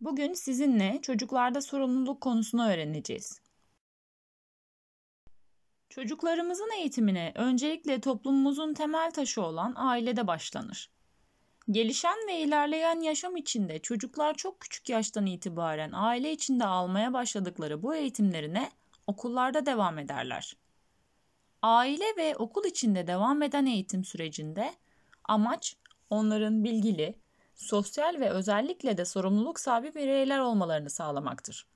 Bugün sizinle çocuklarda sorumluluk konusunu öğreneceğiz. Çocuklarımızın eğitimine öncelikle toplumumuzun temel taşı olan ailede başlanır. Gelişen ve ilerleyen yaşam içinde çocuklar çok küçük yaştan itibaren aile içinde almaya başladıkları bu eğitimlerine okullarda devam ederler. Aile ve okul içinde devam eden eğitim sürecinde amaç onların bilgili, sosyal ve özellikle de sorumluluk sahibi bireyler olmalarını sağlamaktır.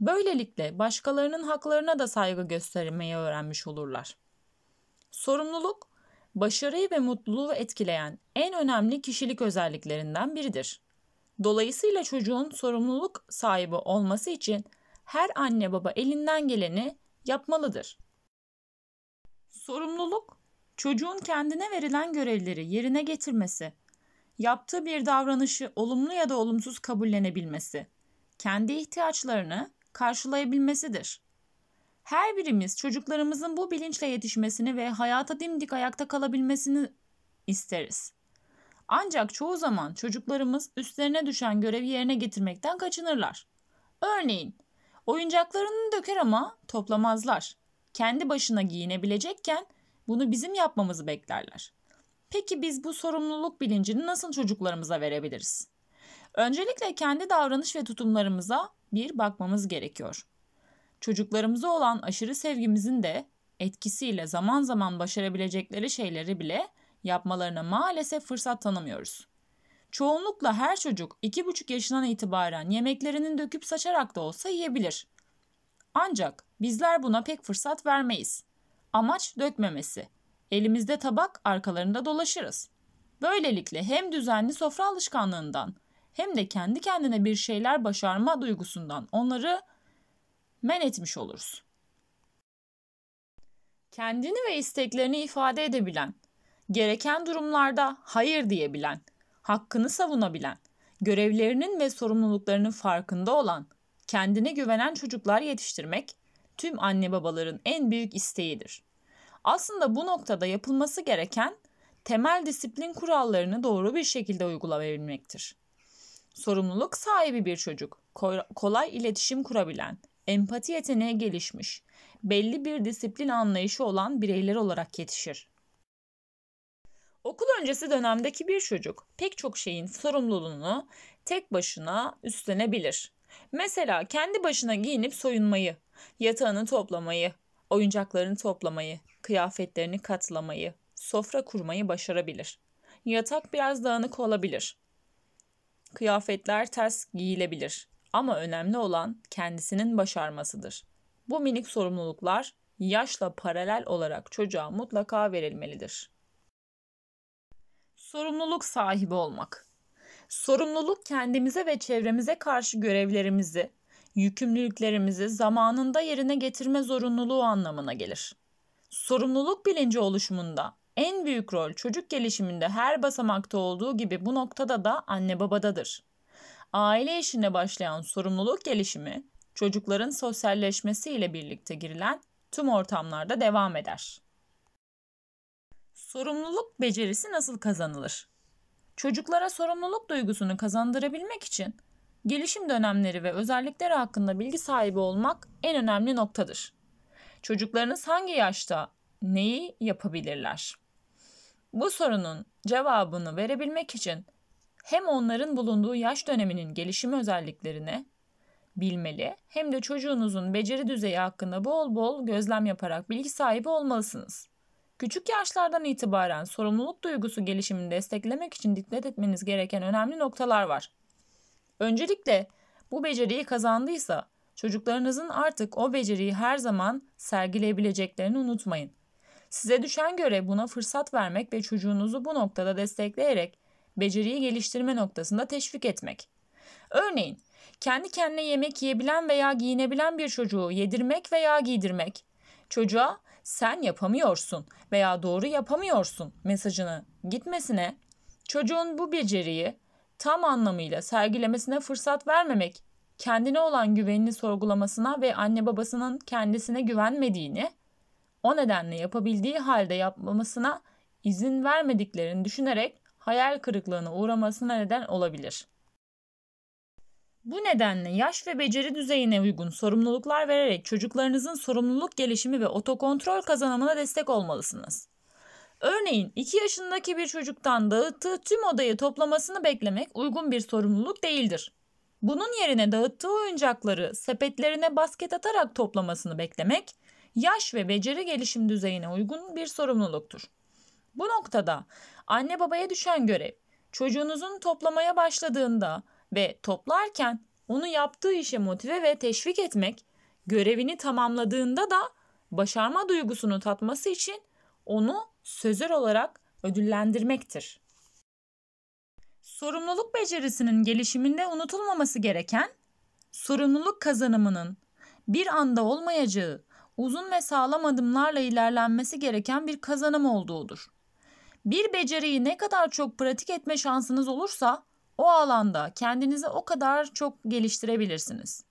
Böylelikle başkalarının haklarına da saygı göstermeyi öğrenmiş olurlar. Sorumluluk, başarıyı ve mutluluğu etkileyen en önemli kişilik özelliklerinden biridir. Dolayısıyla çocuğun sorumluluk sahibi olması için her anne baba elinden geleni yapmalıdır. Sorumluluk, çocuğun kendine verilen görevleri yerine getirmesi yaptığı bir davranışı olumlu ya da olumsuz kabullenebilmesi, kendi ihtiyaçlarını karşılayabilmesidir. Her birimiz çocuklarımızın bu bilinçle yetişmesini ve hayata dimdik ayakta kalabilmesini isteriz. Ancak çoğu zaman çocuklarımız üstlerine düşen görevi yerine getirmekten kaçınırlar. Örneğin, oyuncaklarını döker ama toplamazlar. Kendi başına giyinebilecekken bunu bizim yapmamızı beklerler. Peki biz bu sorumluluk bilincini nasıl çocuklarımıza verebiliriz? Öncelikle kendi davranış ve tutumlarımıza bir bakmamız gerekiyor. Çocuklarımıza olan aşırı sevgimizin de etkisiyle zaman zaman başarabilecekleri şeyleri bile yapmalarına maalesef fırsat tanımıyoruz. Çoğunlukla her çocuk 2,5 yaşından itibaren yemeklerinin döküp saçarak da olsa yiyebilir. Ancak bizler buna pek fırsat vermeyiz. Amaç dökmemesi, Elimizde tabak arkalarında dolaşırız. Böylelikle hem düzenli sofra alışkanlığından hem de kendi kendine bir şeyler başarma duygusundan onları men etmiş oluruz. Kendini ve isteklerini ifade edebilen, gereken durumlarda hayır diyebilen, hakkını savunabilen, görevlerinin ve sorumluluklarının farkında olan, kendine güvenen çocuklar yetiştirmek tüm anne babaların en büyük isteğidir. Aslında bu noktada yapılması gereken temel disiplin kurallarını doğru bir şekilde uygulayabilmektir. Sorumluluk sahibi bir çocuk, kolay iletişim kurabilen, empati yeteneği gelişmiş, belli bir disiplin anlayışı olan bireyler olarak yetişir. Okul öncesi dönemdeki bir çocuk pek çok şeyin sorumluluğunu tek başına üstlenebilir. Mesela kendi başına giyinip soyunmayı, yatağını toplamayı, Oyuncaklarını toplamayı, kıyafetlerini katlamayı, sofra kurmayı başarabilir. Yatak biraz dağınık olabilir. Kıyafetler ters giyilebilir ama önemli olan kendisinin başarmasıdır. Bu minik sorumluluklar yaşla paralel olarak çocuğa mutlaka verilmelidir. Sorumluluk sahibi olmak. Sorumluluk kendimize ve çevremize karşı görevlerimizi yükümlülüklerimizi zamanında yerine getirme zorunluluğu anlamına gelir. Sorumluluk bilinci oluşumunda en büyük rol çocuk gelişiminde her basamakta olduğu gibi bu noktada da anne babadadır. Aile işine başlayan sorumluluk gelişimi çocukların sosyalleşmesiyle birlikte girilen tüm ortamlarda devam eder. Sorumluluk becerisi nasıl kazanılır? Çocuklara sorumluluk duygusunu kazandırabilmek için Gelişim dönemleri ve özellikleri hakkında bilgi sahibi olmak en önemli noktadır. Çocuklarınız hangi yaşta neyi yapabilirler? Bu sorunun cevabını verebilmek için hem onların bulunduğu yaş döneminin gelişim özelliklerini bilmeli hem de çocuğunuzun beceri düzeyi hakkında bol bol gözlem yaparak bilgi sahibi olmalısınız. Küçük yaşlardan itibaren sorumluluk duygusu gelişimini desteklemek için dikkat etmeniz gereken önemli noktalar var. Öncelikle bu beceriyi kazandıysa çocuklarınızın artık o beceriyi her zaman sergileyebileceklerini unutmayın. Size düşen göre buna fırsat vermek ve çocuğunuzu bu noktada destekleyerek beceriyi geliştirme noktasında teşvik etmek. Örneğin, kendi kendine yemek yiyebilen veya giyinebilen bir çocuğu yedirmek veya giydirmek, çocuğa sen yapamıyorsun veya doğru yapamıyorsun mesajını gitmesine, çocuğun bu beceriyi tam anlamıyla sergilemesine fırsat vermemek, kendine olan güvenini sorgulamasına ve anne babasının kendisine güvenmediğini, o nedenle yapabildiği halde yapmamasına izin vermediklerini düşünerek hayal kırıklığına uğramasına neden olabilir. Bu nedenle yaş ve beceri düzeyine uygun sorumluluklar vererek çocuklarınızın sorumluluk gelişimi ve otokontrol kazanımına destek olmalısınız. Örneğin 2 yaşındaki bir çocuktan dağıttığı tüm odayı toplamasını beklemek uygun bir sorumluluk değildir. Bunun yerine dağıttığı oyuncakları sepetlerine basket atarak toplamasını beklemek yaş ve beceri gelişim düzeyine uygun bir sorumluluktur. Bu noktada anne babaya düşen görev çocuğunuzun toplamaya başladığında ve toplarken onu yaptığı işe motive ve teşvik etmek, görevini tamamladığında da başarma duygusunu tatması için onu sözel olarak ödüllendirmektir. Sorumluluk becerisinin gelişiminde unutulmaması gereken sorumluluk kazanımının bir anda olmayacağı, uzun ve sağlam adımlarla ilerlenmesi gereken bir kazanım olduğudur. Bir beceriyi ne kadar çok pratik etme şansınız olursa o alanda kendinizi o kadar çok geliştirebilirsiniz.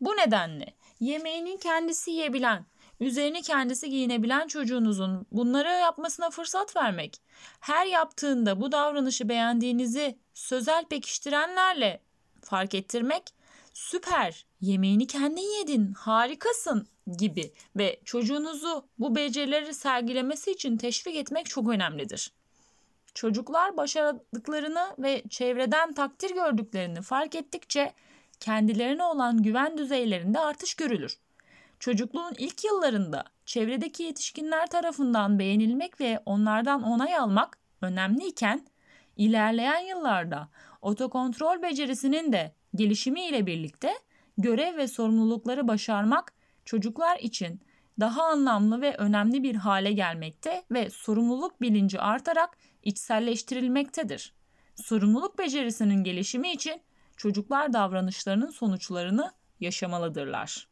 Bu nedenle yemeğinin kendisi yiyebilen, Üzerini kendisi giyinebilen çocuğunuzun bunlara yapmasına fırsat vermek. Her yaptığında bu davranışı beğendiğinizi sözel pekiştirenlerle fark ettirmek süper, yemeğini kendin yedin, harikasın gibi ve çocuğunuzu bu becerileri sergilemesi için teşvik etmek çok önemlidir. Çocuklar başardıklarını ve çevreden takdir gördüklerini fark ettikçe kendilerine olan güven düzeylerinde artış görülür. Çocukluğun ilk yıllarında çevredeki yetişkinler tarafından beğenilmek ve onlardan onay almak önemliyken ilerleyen yıllarda otokontrol becerisinin de gelişimiyle birlikte görev ve sorumlulukları başarmak çocuklar için daha anlamlı ve önemli bir hale gelmekte ve sorumluluk bilinci artarak içselleştirilmektedir. Sorumluluk becerisinin gelişimi için çocuklar davranışlarının sonuçlarını yaşamalıdırlar.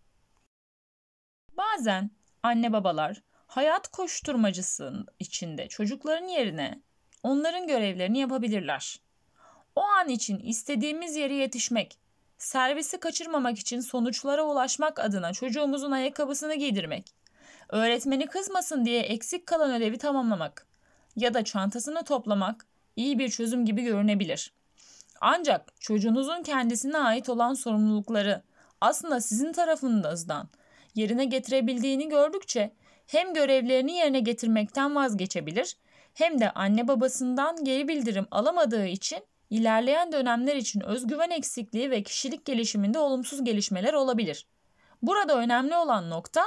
Bazen anne babalar hayat koşturmacısı içinde çocukların yerine onların görevlerini yapabilirler. O an için istediğimiz yere yetişmek, servisi kaçırmamak için sonuçlara ulaşmak adına çocuğumuzun ayakkabısını giydirmek, öğretmeni kızmasın diye eksik kalan ödevi tamamlamak ya da çantasını toplamak iyi bir çözüm gibi görünebilir. Ancak çocuğunuzun kendisine ait olan sorumlulukları aslında sizin tarafınızdan yerine getirebildiğini gördükçe hem görevlerini yerine getirmekten vazgeçebilir hem de anne babasından geri bildirim alamadığı için ilerleyen dönemler için özgüven eksikliği ve kişilik gelişiminde olumsuz gelişmeler olabilir. Burada önemli olan nokta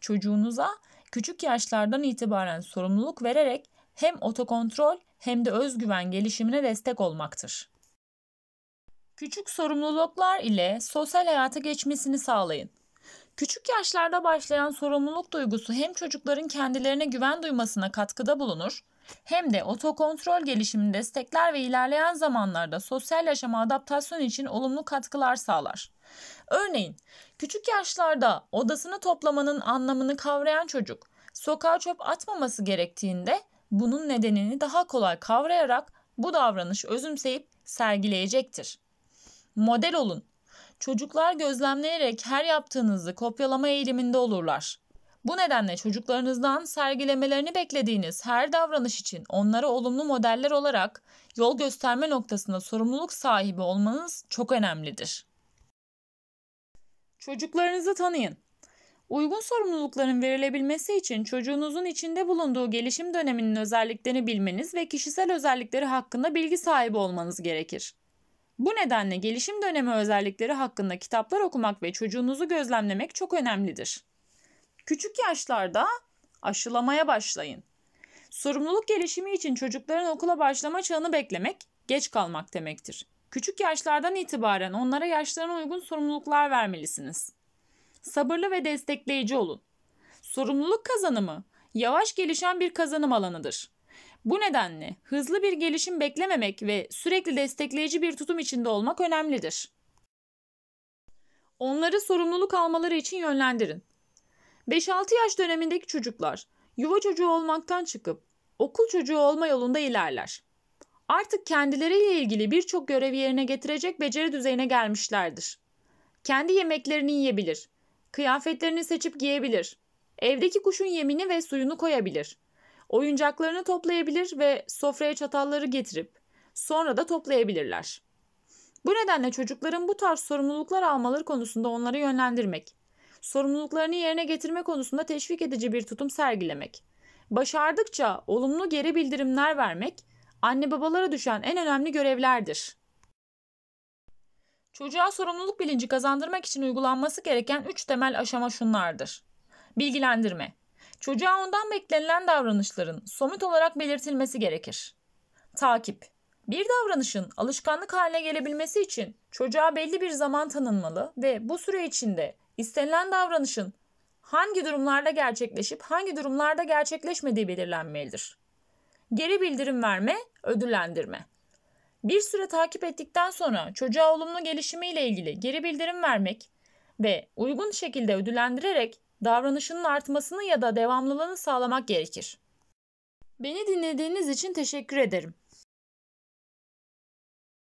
çocuğunuza küçük yaşlardan itibaren sorumluluk vererek hem otokontrol hem de özgüven gelişimine destek olmaktır. Küçük sorumluluklar ile sosyal hayata geçmesini sağlayın. Küçük yaşlarda başlayan sorumluluk duygusu hem çocukların kendilerine güven duymasına katkıda bulunur, hem de otokontrol gelişimini destekler ve ilerleyen zamanlarda sosyal yaşama adaptasyon için olumlu katkılar sağlar. Örneğin, küçük yaşlarda odasını toplamanın anlamını kavrayan çocuk, sokağa çöp atmaması gerektiğinde bunun nedenini daha kolay kavrayarak bu davranış özümseyip sergileyecektir. Model olun Çocuklar gözlemleyerek her yaptığınızı kopyalama eğiliminde olurlar. Bu nedenle çocuklarınızdan sergilemelerini beklediğiniz her davranış için onlara olumlu modeller olarak yol gösterme noktasında sorumluluk sahibi olmanız çok önemlidir. Çocuklarınızı tanıyın. Uygun sorumlulukların verilebilmesi için çocuğunuzun içinde bulunduğu gelişim döneminin özelliklerini bilmeniz ve kişisel özellikleri hakkında bilgi sahibi olmanız gerekir. Bu nedenle gelişim dönemi özellikleri hakkında kitaplar okumak ve çocuğunuzu gözlemlemek çok önemlidir. Küçük yaşlarda aşılamaya başlayın. Sorumluluk gelişimi için çocukların okula başlama çağını beklemek geç kalmak demektir. Küçük yaşlardan itibaren onlara yaşlarına uygun sorumluluklar vermelisiniz. Sabırlı ve destekleyici olun. Sorumluluk kazanımı yavaş gelişen bir kazanım alanıdır. Bu nedenle hızlı bir gelişim beklememek ve sürekli destekleyici bir tutum içinde olmak önemlidir. Onları sorumluluk almaları için yönlendirin. 5-6 yaş dönemindeki çocuklar yuva çocuğu olmaktan çıkıp okul çocuğu olma yolunda ilerler. Artık kendileriyle ilgili birçok görevi yerine getirecek beceri düzeyine gelmişlerdir. Kendi yemeklerini yiyebilir, kıyafetlerini seçip giyebilir, evdeki kuşun yemini ve suyunu koyabilir.'' Oyuncaklarını toplayabilir ve sofraya çatalları getirip sonra da toplayabilirler. Bu nedenle çocukların bu tarz sorumluluklar almaları konusunda onları yönlendirmek, sorumluluklarını yerine getirme konusunda teşvik edici bir tutum sergilemek, başardıkça olumlu geri bildirimler vermek anne babalara düşen en önemli görevlerdir. Çocuğa sorumluluk bilinci kazandırmak için uygulanması gereken 3 temel aşama şunlardır. Bilgilendirme Çocuğa ondan beklenilen davranışların somut olarak belirtilmesi gerekir. Takip Bir davranışın alışkanlık haline gelebilmesi için çocuğa belli bir zaman tanınmalı ve bu süre içinde istenilen davranışın hangi durumlarda gerçekleşip hangi durumlarda gerçekleşmediği belirlenmelidir. Geri bildirim verme, ödüllendirme. Bir süre takip ettikten sonra çocuğa olumlu gelişimiyle ilgili geri bildirim vermek ve uygun şekilde ödüllendirerek davranışının artmasını ya da devamlılığını sağlamak gerekir. Beni dinlediğiniz için teşekkür ederim.